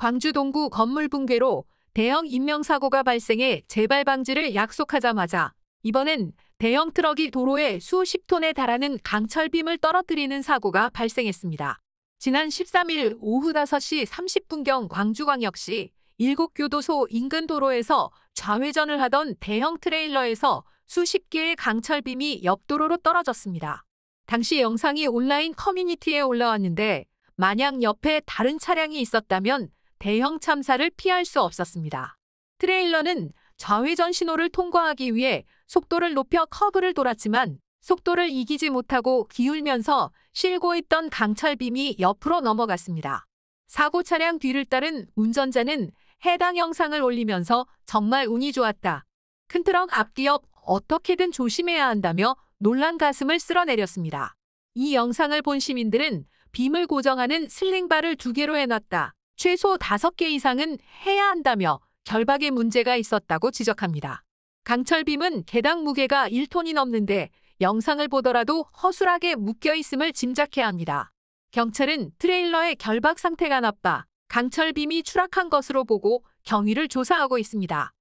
광주 동구 건물 붕괴로 대형 인명사고가 발생해 재발 방지를 약속하자마자 이번엔 대형 트럭이 도로에 수십 톤에 달하는 강철빔을 떨어뜨리는 사고가 발생했습니다. 지난 13일 오후 5시 30분경 광주광역시 7교도소 인근 도로에서 좌회전을 하던 대형 트레일러에서 수십 개의 강철빔이 옆도로로 떨어졌습니다. 당시 영상이 온라인 커뮤니티에 올라왔는데 만약 옆에 다른 차량이 있었다면 대형 참사를 피할 수 없었습니다. 트레일러는 좌회전 신호를 통과하기 위해 속도를 높여 커브를 돌았지만 속도를 이기지 못하고 기울면서 실고 있던 강철빔이 옆으로 넘어갔습니다. 사고 차량 뒤를 따른 운전자는 해당 영상을 올리면서 정말 운이 좋았다. 큰 트럭 앞뒤 옆 어떻게든 조심해야 한다며 놀란 가슴을 쓸어내렸습니다. 이 영상을 본 시민들은 빔을 고정하는 슬링바를 두 개로 해놨다. 최소 5개 이상은 해야 한다며 결박의 문제가 있었다고 지적합니다. 강철빔은 개당 무게가 1톤이 넘는데 영상을 보더라도 허술하게 묶여 있음을 짐작해야 합니다. 경찰은 트레일러의 결박 상태가 나빠 강철빔이 추락한 것으로 보고 경위를 조사하고 있습니다.